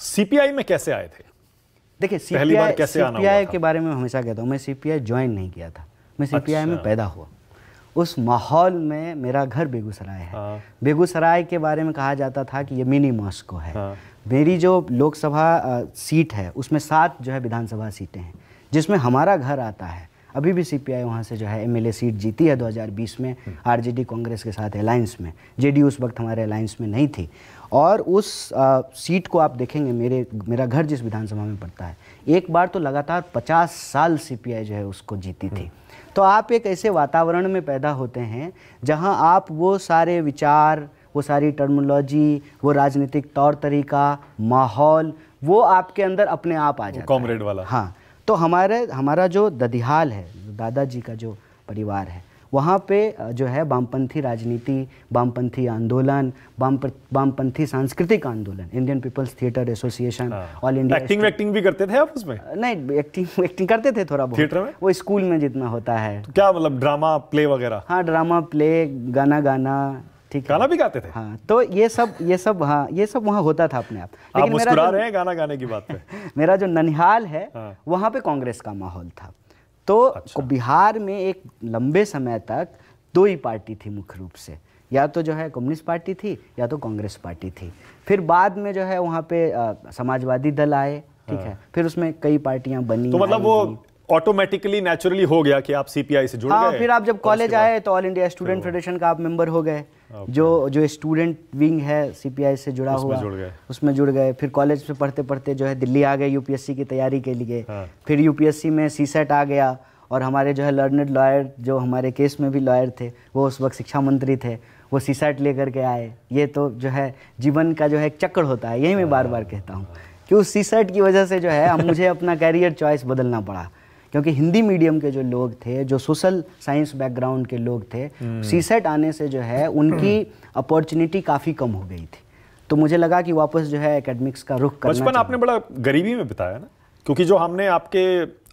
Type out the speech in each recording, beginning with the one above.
CPI में कैसे आए थे देखिए सीपीआई सीपीआई के बारे में हमेशा कहता हूँ मैं सीपीआई ज्वाइन नहीं किया था मैं सीपीआई अच्छा। में पैदा हुआ उस माहौल में मेरा घर बेगूसराय है हाँ। बेगूसराय के बारे में कहा जाता था कि ये मिनी मॉस्को है हाँ। मेरी जो लोकसभा सीट है उसमें सात जो है विधानसभा सीटें हैं जिसमें हमारा घर आता है अभी भी सीपीआई वहाँ से जो है एमएलए सीट जीती है 2020 में आरजेडी कांग्रेस के साथ अलायंस में जेडीयू उस वक्त हमारे अलायंस में नहीं थी और उस आ, सीट को आप देखेंगे मेरे मेरा घर जिस विधानसभा में पड़ता है एक बार तो लगातार पचास साल सीपीआई जो है उसको जीती थी तो आप एक ऐसे वातावरण में पैदा होते हैं जहाँ आप वो सारे विचार वो सारी टर्मोलॉजी वो राजनीतिक तौर तरीका माहौल वो आपके अंदर अपने आप आ जाए कॉमरेड वाला हाँ तो हमारे हमारा जो ददिहाल है दादाजी का जो परिवार है वहाँ पे जो है वामपंथी राजनीति वामपंथी आंदोलन वामपंथी सांस्कृतिक आंदोलन Indian People's Theatre Association All India acting acting भी करते थे आप उसमें नहीं एक्टिंग एक्टिंग करते थे थोड़ा बहुत थिएटर में वो स्कूल में जितना होता है तो क्या मतलब ड्रामा प्ले वगैरह हाँ ड्रामा प्ले गाना गाना ठीक गाना भी गाते थे हाँ तो ये सब ये सब हाँ ये सब वहाँ होता था अपने आप लेकिन आप मुस्कुरा रहे हैं गाना गाने की बात पे मेरा जो ननिहाल है हाँ। वहाँ पे कांग्रेस का माहौल था तो अच्छा। बिहार में एक लंबे समय तक दो ही पार्टी थी मुख्य रूप से या तो जो है कम्युनिस्ट पार्टी थी या तो कांग्रेस पार्टी थी फिर बाद में जो है वहाँ पे समाजवादी दल आए ठीक हाँ। है फिर उसमें कई पार्टियां बनी तो मतलब वो ऑटोमेटिकली नेचुरली हो गया कि आप सीपीआई से जुड़ हाँ, गए फिर आप जब कॉलेज आए तो ऑल इंडिया स्टूडेंट फेडरेशन का आप मेंबर हो गए जो जो स्टूडेंट विंग है सीपीआई से जुड़ा हुआ जुड़ उसमें जुड़ गए फिर कॉलेज से पढ़ते पढ़ते जो है दिल्ली आ गए यूपीएससी की तैयारी के लिए हाँ। फिर यूपीएससी में सी सेट आ गया और हमारे जो है लर्नेड लॉयर जो हमारे केस में भी लॉयर थे वो उस वक्त शिक्षा मंत्री थे वो सी सेट लेकर के आए ये तो जो है जीवन का जो है एक चक्कर होता है यही मैं बार बार कहता हूँ कि उस सी सेट की वजह से जो है मुझे अपना कैरियर चॉइस बदलना पड़ा क्योंकि हिंदी मीडियम के जो लोग थे जो सोशल साइंस बैकग्राउंड के लोग थे सीसेट हम्म। आने से जो है उनकी अपॉर्चुनिटी काफ़ी कम हो गई थी तो मुझे लगा कि वापस जो है एकेडमिक्स का रुख करना बचपन आपने बड़ा गरीबी में बिताया ना क्योंकि जो हमने आपके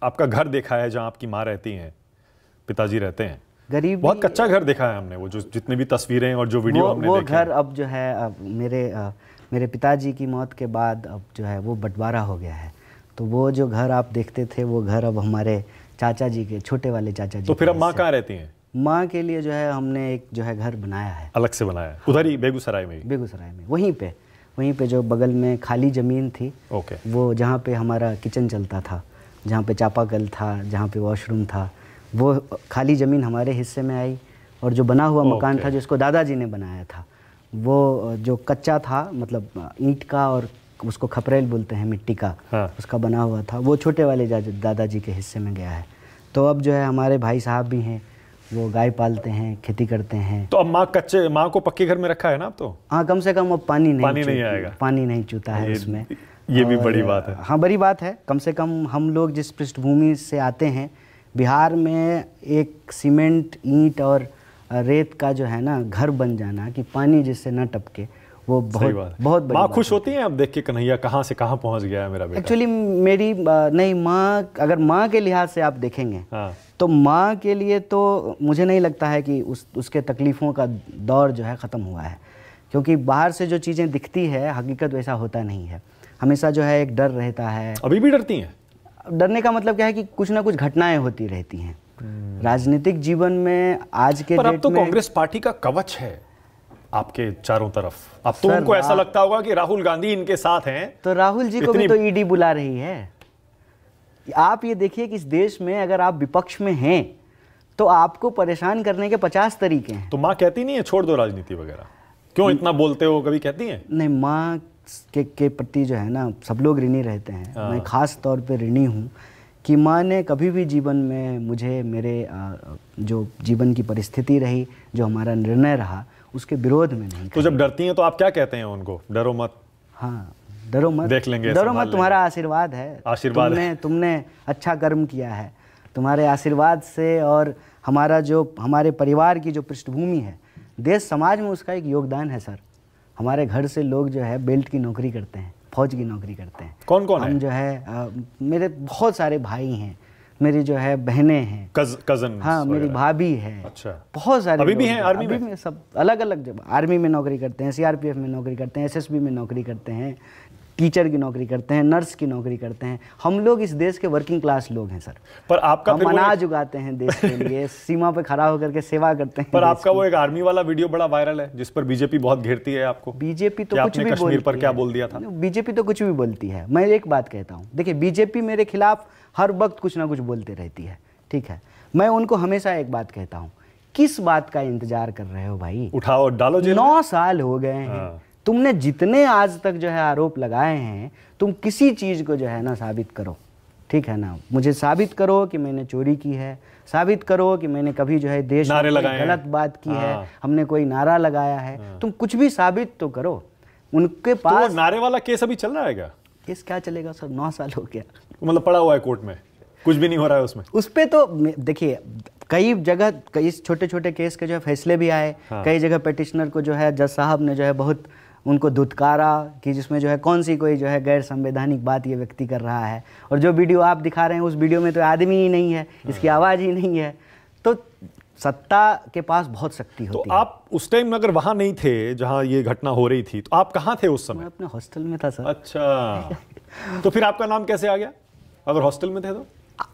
आपका घर देखा है जहाँ आपकी माँ रहती हैं पिताजी रहते हैं गरीब बहुत कच्चा घर देखा है हमने वो जो जितने भी तस्वीरें और जो वीडियो वो, हमने वो घर अब जो है अब मेरे मेरे पिताजी की मौत के बाद अब जो है वो बंटवारा हो गया है तो वो जो घर आप देखते थे वो घर अब हमारे चाचा जी के छोटे वाले चाचा जी तो फिर अब माँ कहाँ रहती हैं माँ के लिए जो है हमने एक जो है घर बनाया है अलग से बनाया उधर ही बेगूसराय में बेगूसराय में वहीं पे वहीं पे जो बगल में खाली ज़मीन थी ओके वो जहाँ पे हमारा किचन चलता था जहाँ पे चापाकल था जहाँ पे वॉशरूम था वो खाली ज़मीन हमारे हिस्से में आई और जो बना हुआ मकान था जिसको दादाजी ने बनाया था वो जो कच्चा था मतलब ईंट का और उसको खपरेल बोलते हैं मिट्टी का हाँ। उसका बना हुआ था वो छोटे वाले दादाजी के हिस्से में गया है तो अब जो है हमारे भाई साहब भी हैं वो गाय पालते हैं खेती करते हैं तो अब माँ कच्चे माँ को पक्के घर में रखा है ना तो हाँ कम से कम अब पानी नहीं पानी नहीं आएगा पानी नहीं चूता है उसमें ये भी बड़ी बात है हाँ बड़ी बात है कम से कम हम लोग जिस पृष्ठभूमि से आते हैं बिहार में एक सीमेंट ईंट और रेत का जो है ना घर बन जाना कि पानी जिससे ना टपके वो बहुत बहुत माँ खुश होती हैं अब देख के कन्हैया कहाँ से कहाँ पहुँच गया है मेरा बेटा एक्चुअली मेरी नहीं माँ अगर माँ के लिहाज से आप देखेंगे हाँ। तो माँ के लिए तो मुझे नहीं लगता है कि उस उसके तकलीफ़ों का दौर जो है ख़त्म हुआ है क्योंकि बाहर से जो चीज़ें दिखती है हकीकत वैसा होता नहीं है हमेशा जो है एक डर रहता है अभी भी डरती हैं डरने का मतलब क्या है कि कुछ ना कुछ घटनाएं होती रहती हैं हम्म। राजनीतिक जीवन में आज के पर अब तो कांग्रेस पार्टी का कवच है आपके चारों तरफ अब तो उनको ऐसा लगता होगा कि राहुल गांधी इनके साथ हैं तो राहुल जी को भी तो ईडी e बुला रही है आप ये देखिए कि इस देश में अगर आप विपक्ष में हैं तो आपको परेशान करने के पचास तरीके हैं तो माँ कहती नहीं है छोड़ दो राजनीति वगैरह क्यों इतना बोलते हो कभी कहती है नहीं माँ के, के प्रति जो है ना सब लोग ऋणी रहते हैं आ, हाँ। मैं खास तौर पर ऋणी हूँ कि माँ ने कभी भी जीवन में मुझे मेरे जो जीवन की परिस्थिति रही जो हमारा निर्णय रहा उसके विरोध में नहीं तो जब डरती हैं तो आप क्या कहते हैं उनको डरो मत हाँ डरो मत देख लेंगे डरो मत तुम्हारा आशीर्वाद है आशीर्वाद तुमने, तुमने अच्छा कर्म किया है तुम्हारे आशीर्वाद से और हमारा जो हमारे परिवार की जो पृष्ठभूमि है देश समाज में उसका एक योगदान है सर हमारे घर से लोग जो है बेल्ट की नौकरी करते हैं फौज की नौकरी करते हैं कौन कौन हम है? जो है आ, मेरे बहुत सारे भाई हैं मेरी जो है बहनें हैं कजन हाँ मेरी भाभी है अच्छा बहुत सारे अभी भी हैं आर्मी में? में सब अलग अलग जब आर्मी में नौकरी करते हैं सीआरपीएफ में नौकरी करते हैं एसएसबी में नौकरी करते हैं टीचर की नौकरी करते हैं नर्स की नौकरी करते हैं हम लोग इस देश के वर्किंग क्लास लोग हैं सर पर आपका हम अनाज उगाते हैं देश के लिए सीमा पर खड़ा होकर के सेवा करते हैं पर आपका वो एक आर्मी वाला वीडियो बड़ा वायरल है जिस पर बीजेपी बहुत घेरती है आपको बीजेपी तो कुछ भी बोलती पर क्या बोल दिया था बीजेपी तो कुछ भी बोलती है मैं एक बात कहता हूँ देखिये बीजेपी मेरे खिलाफ हर वक्त कुछ ना कुछ बोलते रहती है ठीक है मैं उनको हमेशा एक बात कहता हूँ किस बात का इंतजार कर रहे हो भाई उठाओ डालो नौ साल हो गए हैं हाँ। तुमने जितने आज तक जो है आरोप लगाए हैं तुम किसी चीज़ को जो है ना साबित करो ठीक है ना मुझे साबित करो कि मैंने चोरी की है साबित करो कि मैंने कभी जो है देश लगाए गलत बात की है हाँ। हमने कोई नारा लगाया है हाँ। तुम कुछ भी साबित तो करो उनके तो पास तो नारे वाला केस अभी चल रहा है केस क्या चलेगा सर नौ साल हो गया मतलब पड़ा हुआ है कोर्ट में कुछ भी नहीं हो रहा है उसमें उस पर तो देखिए कई जगह कई छोटे छोटे केस के जो है फैसले भी आए हाँ। कई जगह पेटिशनर को जो है जज साहब ने जो है बहुत उनको धुतकारा कि जिसमें जो है कौन सी कोई जो है गैर संवैधानिक बात ये व्यक्ति कर रहा है और जो वीडियो आप दिखा रहे हैं उस वीडियो में तो आदमी ही नहीं है इसकी हम्म। आवाज़ ही नहीं है तो सत्ता के पास बहुत शक्ति तो होती तो आप उस टाइम अगर वहाँ नहीं थे जहाँ ये घटना हो रही थी तो आप कहाँ थे उस समय अपने हॉस्टल में था सर अच्छा तो फिर आपका नाम कैसे आ गया अगर हॉस्टल में थे तो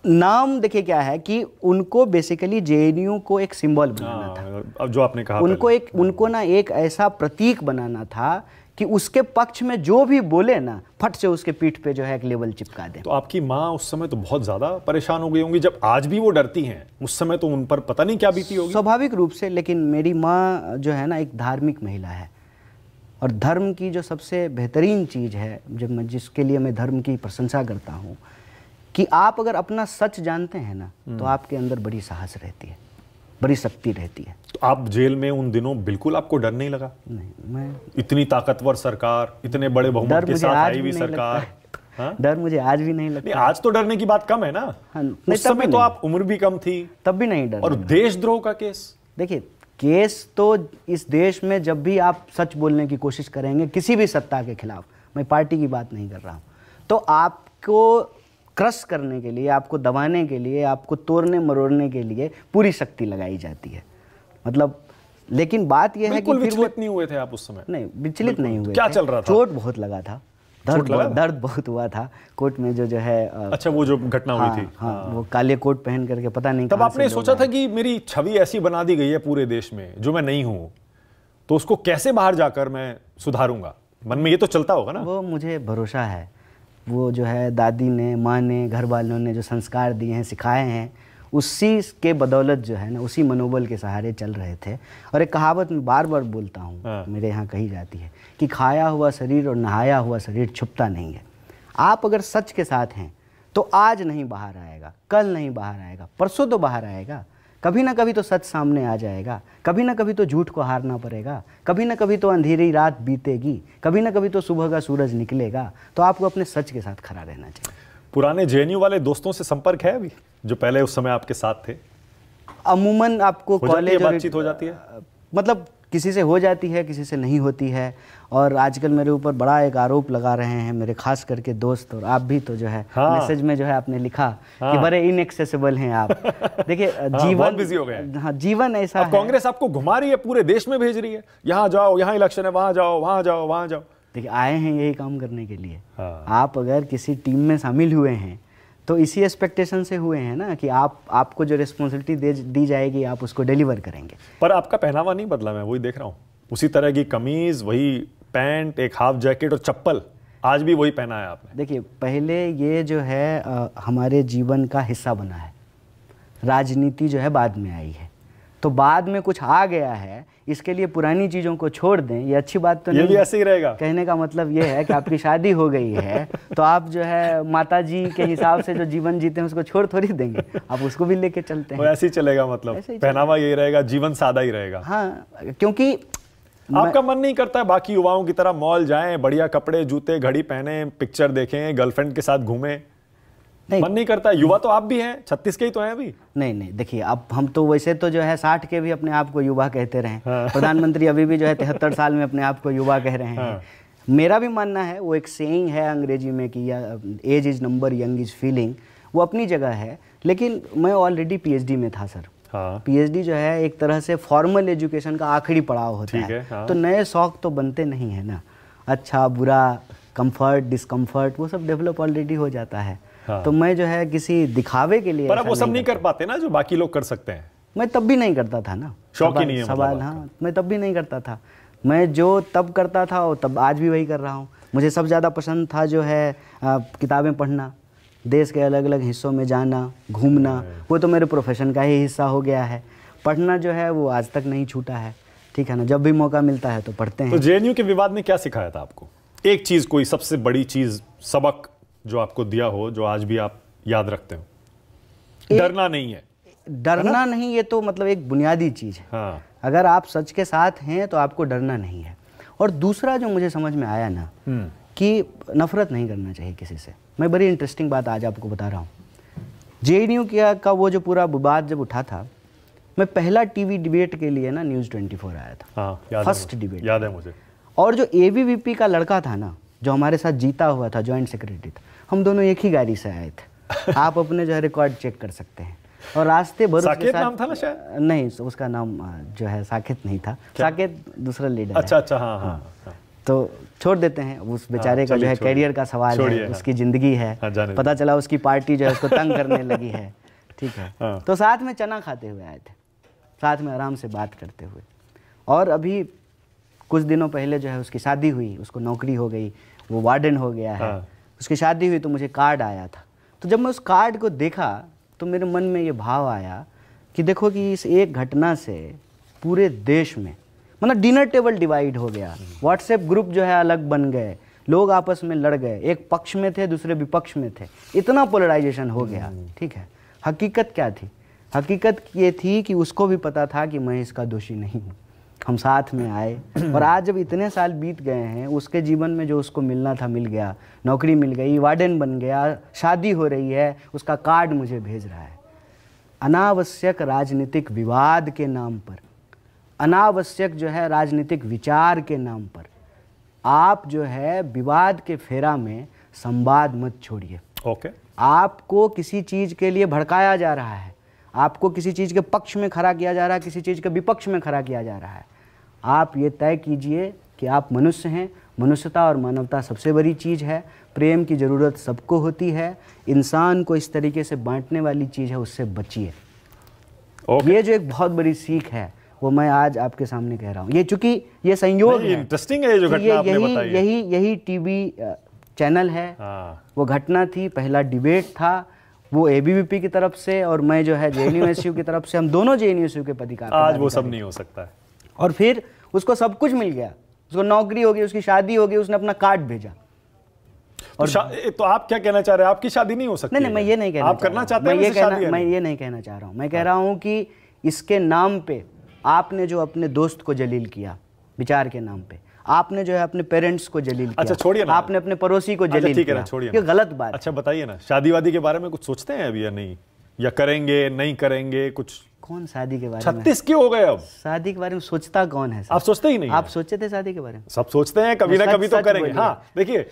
नाम देखिए क्या है कि उनको बेसिकली जे को एक सिंबल बनाना हाँ, था अब जो आपने कहा उनको एक उनको ना एक ऐसा प्रतीक बनाना था कि उसके पक्ष में जो भी बोले ना फट से उसके पीठ पे जो है एक लेवल चिपका दे तो आपकी माँ उस समय तो बहुत ज़्यादा परेशान हो गई होंगी जब आज भी वो डरती हैं उस समय तो उन पर पता नहीं क्या बीती होगी स्वाभाविक रूप से लेकिन मेरी माँ जो है ना एक धार्मिक महिला है और धर्म की जो सबसे बेहतरीन चीज़ है जब मैं जिसके लिए मैं धर्म की प्रशंसा करता हूँ कि आप अगर अपना सच जानते हैं ना तो हम्म। आपके अंदर बड़ी साहस रहती है बड़ी शक्ति रहती है तो आप जेल में उन दिनों बिल्कुल आपको डर नहीं लगा नहीं मैं इतनी ताकतवर सरकार इतने बड़े बहुमत के साथ आई हुई सरकार हाँ? डर मुझे आज भी नहीं लगता आज तो डरने की बात कम है ना हाँ, उस समय तो आप उम्र भी कम थी तब भी नहीं डर और देशद्रोह का केस देखिए केस तो इस देश में जब भी आप सच बोलने की कोशिश करेंगे किसी भी सत्ता के खिलाफ मैं पार्टी की बात नहीं कर रहा हूं तो आपको क्रश करने के लिए आपको दबाने के लिए आपको तोड़ने मरोड़ने के लिए पूरी शक्ति लगाई जाती है मतलब लेकिन बात यह है कि विचलित नहीं हुए थे आप उस समय नहीं विचलित नहीं हुए क्या चल रहा था चोट बहुत लगा था दर्द दर्द बहुत हुआ था कोट में जो जो है अच्छा वो जो घटना हुई हाँ, थी हाँ, हाँ, वो काले कोट पहन करके पता नहीं तब आपने सोचा था कि मेरी छवि ऐसी बना दी गई है पूरे देश में जो मैं नहीं हूँ तो उसको कैसे बाहर जाकर मैं सुधारूंगा मन में ये तो चलता होगा ना वो मुझे भरोसा है वो जो है दादी ने माँ ने घर वालों ने जो संस्कार दिए हैं सिखाए हैं उसी के बदौलत जो है ना उसी मनोबल के सहारे चल रहे थे और एक कहावत मैं बार बार बोलता हूँ हाँ। मेरे यहाँ कही जाती है कि खाया हुआ शरीर और नहाया हुआ शरीर छुपता नहीं है आप अगर सच के साथ हैं तो आज नहीं बाहर आएगा कल नहीं बाहर आएगा परसों तो बाहर आएगा कभी ना कभी तो सच सामने आ जाएगा कभी ना कभी तो झूठ को हारना पड़ेगा कभी ना कभी तो अंधेरी रात बीतेगी कभी ना कभी तो सुबह का सूरज निकलेगा तो आपको अपने सच के साथ खड़ा रहना चाहिए पुराने जे वाले दोस्तों से संपर्क है अभी जो पहले उस समय आपके साथ थे अमूमन आपको कॉलेज बातचीत हो जाती है मतलब किसी से हो जाती है किसी से नहीं होती है और आजकल मेरे ऊपर बड़ा एक आरोप लगा रहे हैं मेरे खास करके दोस्त और आप भी तो जो है हाँ। मैसेज में जो है आपने लिखा हाँ। कि बड़े इनएक्सेसिबल हैं आप देखिए हाँ, जीवन हाँ, बिजी हो गया हाँ जीवन ऐसा आप कांग्रेस आपको घुमा रही है पूरे देश में भेज रही है यहाँ जाओ यहाँ इलेक्शन है वहां जाओ वहां जाओ वहां जाओ देखिए आए हैं यही काम करने के लिए हाँ। आप अगर किसी टीम में शामिल हुए हैं तो इसी एक्सपेक्टेशन से हुए हैं ना कि आप आपको जो रिस्पॉन्सिबिलिटी दे दी जाएगी आप उसको डिलीवर करेंगे पर आपका पहनावा नहीं बदला मैं वही देख रहा हूँ उसी तरह की कमीज़ वही पैंट एक हाफ जैकेट और चप्पल आज भी वही पहना है आपने देखिए पहले ये जो है आ, हमारे जीवन का हिस्सा बना है राजनीति जो है बाद में आई है तो बाद में कुछ आ गया है इसके लिए पुरानी चीज़ों को छोड़ दें ये अच्छी बात तो ये नहीं भी ऐसे ही रहेगा कहने का मतलब ये है कि आपकी शादी हो गई है तो आप जो है माता जी के हिसाब से जो जीवन जीते हैं उसको छोड़ थोड़ी देंगे आप उसको भी लेके चलते हैं ऐसे ही चलेगा मतलब पहनावा यही रहेगा जीवन सादा ही रहेगा हाँ क्योंकि आपका मन नहीं करता है बाकी युवाओं की तरह मॉल जाएं बढ़िया कपड़े जूते घड़ी पहने पिक्चर देखें गर्लफ्रेंड के साथ घूमें नहीं मन नहीं करता युवा तो आप भी हैं छत्तीस के ही तो हैं अभी नहीं नहीं देखिए अब हम तो वैसे तो जो है साठ के भी अपने आप को युवा कहते रहे हाँ। प्रधानमंत्री अभी भी जो है तिहत्तर साल में अपने आप को युवा कह रहे हैं हाँ। मेरा भी मानना है वो एक सेइंग है अंग्रेजी में कि age is number young is feeling वो अपनी जगह है लेकिन मैं ऑलरेडी पीएचडी में था सर हाँ। पीएचडी जो है एक तरह से फॉर्मल एजुकेशन का आखिरी पड़ाव होता है, हाँ। तो नए शौक तो बनते नहीं है ना अच्छा बुरा कंफर्ट डिस्कम्फर्ट वो सब डेवलप ऑलरेडी हो जाता है हाँ। तो मैं जो है किसी दिखावे के लिए पर वो सब नहीं कर पाते ना जो बाकी लोग कर सकते हैं मैं तब भी नहीं करता था ना शौक ही नहीं है मतलब सवाल हाँ मैं तब भी नहीं करता था मैं जो तब करता था और तब आज भी वही कर रहा हूँ मुझे सब ज़्यादा पसंद था जो है किताबें पढ़ना देश के अलग अलग हिस्सों में जाना घूमना हाँ। वो तो मेरे प्रोफेशन का ही हिस्सा हो गया है पढ़ना जो है वो आज तक नहीं छूटा है ठीक है ना जब भी मौका मिलता है तो पढ़ते तो हैं तो जे के विवाद ने क्या सिखाया था आपको एक चीज़ कोई सबसे बड़ी चीज़ सबक जो आपको दिया हो जो आज भी आप याद रखते हो डरना नहीं है डरना नहीं ये तो मतलब एक बुनियादी चीज़ है हाँ। अगर आप सच के साथ हैं तो आपको डरना नहीं है और दूसरा जो मुझे समझ में आया ना हम्म। कि नफरत नहीं करना चाहिए किसी से मैं बड़ी इंटरेस्टिंग बात आज आपको बता रहा हूँ जे का वो जो पूरा विवाद जब उठा था मैं पहला टीवी डिबेट के लिए ना न्यूज़ 24 आया था हाँ, फर्स्ट डिबेट याद है मुझे और जो ए का लड़का था ना जो हमारे साथ जीता हुआ था जॉइंट सेक्रेटरी था हम दोनों एक ही गाड़ी से आए थे आप अपने जो है रिकॉर्ड चेक कर सकते हैं और रास्ते भर साकेत नाम था ना शायद नहीं उसका नाम जो है साकेत नहीं था साकेत दूसरा लीडर अच्छा अच्छा हाँ हाँ, हाँ हाँ, तो छोड़ देते हैं उस हाँ, बेचारे का जो है कैरियर का सवाल है उसकी ज़िंदगी है पता चला उसकी पार्टी जो है उसको तंग करने लगी है ठीक है तो साथ में चना खाते हुए आए थे साथ में आराम से बात करते हुए और अभी कुछ दिनों पहले जो है उसकी शादी हुई उसको नौकरी हो गई वो वार्डन हो गया है उसकी शादी हुई तो मुझे कार्ड आया था तो जब मैं उस कार्ड को देखा तो मेरे मन में ये भाव आया कि देखो कि इस एक घटना से पूरे देश में मतलब डिनर टेबल डिवाइड हो गया व्हाट्सएप ग्रुप जो है अलग बन गए लोग आपस में लड़ गए एक पक्ष में थे दूसरे विपक्ष में थे इतना पोलराइजेशन हो गया हम्म। ठीक है हकीकत क्या थी हकीकत ये थी कि उसको भी पता था कि मैं इसका दोषी नहीं हूँ हम साथ में आए और आज जब इतने साल बीत गए हैं उसके जीवन में जो उसको मिलना था मिल गया नौकरी मिल गई वार्डन बन गया शादी हो रही है उसका कार्ड मुझे भेज रहा है अनावश्यक राजनीतिक विवाद के नाम पर अनावश्यक जो है राजनीतिक विचार के नाम पर आप जो है विवाद के फेरा में संवाद मत छोड़िए ओके okay. आपको किसी चीज़ के लिए भड़काया जा रहा है आपको किसी चीज़ के पक्ष में खड़ा किया जा रहा है किसी चीज़ के विपक्ष में खड़ा किया जा रहा है आप ये तय कीजिए कि आप मनुष्य हैं मनुष्यता और मानवता सबसे बड़ी चीज़ है प्रेम की ज़रूरत सबको होती है इंसान को इस तरीके से बांटने वाली चीज़ है उससे बचिए okay. ये जो एक बहुत बड़ी सीख है वो मैं आज आपके सामने कह रहा हूँ ये चूंकि ये संयोग इंटरेस्टिंग है ये जो घटना आपने यही, बताई यही यही टीवी चैनल है हाँ। वो घटना थी पहला डिबेट था वो ए की तरफ से और मैं जो है जे की तरफ से हम दोनों जे के पदिकार आज वो सब नहीं हो सकता है और फिर उसको सब कुछ मिल गया उसको नौकरी होगी उसकी शादी होगी उसने अपना कार्ड भेजा तो और तो, तो आप क्या कहना चाह रहे हैं आपकी शादी नहीं हो सकती नहीं नहीं मैं ये नहीं कहना आप करना चाहते हैं मैं ये कहना मैं ये नहीं कहना चाह रहा हूँ मैं कह हाँ। रहा हूँ कि इसके नाम पे आपने जो अपने दोस्त को जलील किया विचार के नाम पे आपने जो है अपने पेरेंट्स को जलील अच्छा छोड़िए आपने अपने पड़ोसी को अच्छा, जलील किया छोड़िए गलत बात अच्छा बताइए ना शादी वादी के बारे में कुछ सोचते हैं अभी या नहीं या करेंगे नहीं करेंगे कुछ कौन शादी के बारे में छत्तीस क्यों हो गए अब शादी के बारे में सोचता कौन है आप सोचते ही नहीं आप सोचते थे शादी के बारे में सब सोचते हैं कभी ना कभी तो करेंगे हाँ देखिए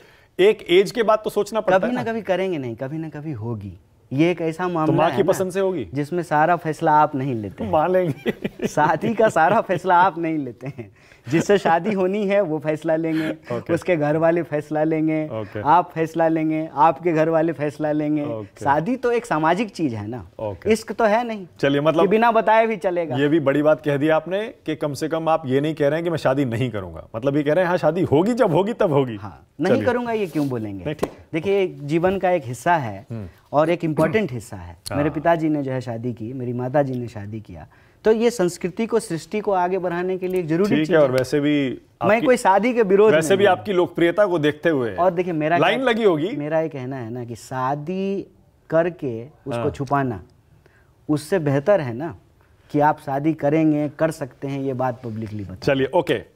एक एज के बाद तो सोचना पड़ता है कभी ना कभी करेंगे नहीं कभी ना कभी होगी ये एक ऐसा तो मामला तो माँ की पसंद से होगी जिसमें सारा फैसला आप नहीं लेते मान लेंगे शादी का सारा फैसला आप नहीं लेते हैं जिससे शादी होनी है वो फैसला लेंगे okay. उसके घर वाले फैसला लेंगे okay. आप फैसला लेंगे आपके घर वाले फैसला लेंगे okay. शादी तो एक सामाजिक चीज है ना okay. इश्क तो है नहीं चलिए मतलब बिना बताए भी चलेगा ये भी बड़ी बात कह दी आपने कि कम से कम आप ये नहीं कह रहे हैं कि मैं शादी नहीं करूंगा मतलब ये कह रहे हैं हाँ शादी होगी जब होगी तब होगी हाँ नहीं करूंगा ये क्यों बोलेंगे देखिए जीवन का एक हिस्सा है हम्म। और एक इम्पॉर्टेंट हिस्सा है हाँ। मेरे पिताजी ने जो है शादी की मेरी माता जी ने शादी किया तो ये संस्कृति को सृष्टि को आगे बढ़ाने के लिए जरूरी है और वैसे भी मैं कोई शादी के विरोध वैसे भी आपकी लोकप्रियता को देखते हुए और देखिए मेरा लाइन लगी होगी मेरा ये कहना है ना कि शादी करके उसको हाँ। छुपाना उससे बेहतर है ना कि आप शादी करेंगे कर सकते हैं ये बात पब्लिकली बता चलिए ओके